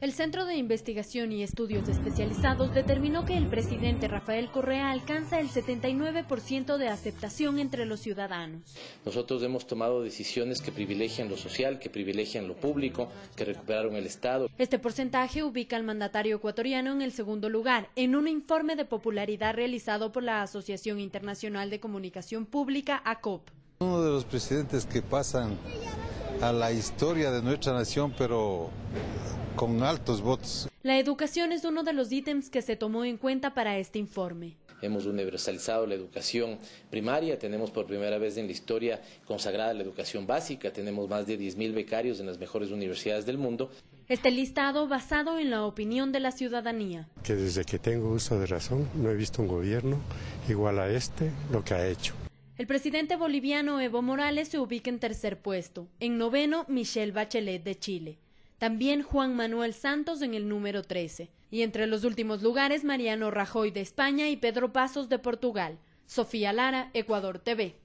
El Centro de Investigación y Estudios Especializados determinó que el presidente Rafael Correa alcanza el 79% de aceptación entre los ciudadanos. Nosotros hemos tomado decisiones que privilegian lo social, que privilegian lo público, que recuperaron el Estado. Este porcentaje ubica al mandatario ecuatoriano en el segundo lugar, en un informe de popularidad realizado por la Asociación Internacional de Comunicación Pública, ACOP. Uno de los presidentes que pasan a la historia de nuestra nación, pero con altos votos. La educación es uno de los ítems que se tomó en cuenta para este informe. Hemos universalizado la educación primaria, tenemos por primera vez en la historia consagrada la educación básica, tenemos más de 10.000 becarios en las mejores universidades del mundo. Este listado basado en la opinión de la ciudadanía. Que desde que tengo uso de razón no he visto un gobierno igual a este lo que ha hecho. El presidente boliviano Evo Morales se ubica en tercer puesto, en noveno Michelle Bachelet de Chile, también Juan Manuel Santos en el número 13, y entre los últimos lugares Mariano Rajoy de España y Pedro Pasos de Portugal. Sofía Lara, Ecuador TV.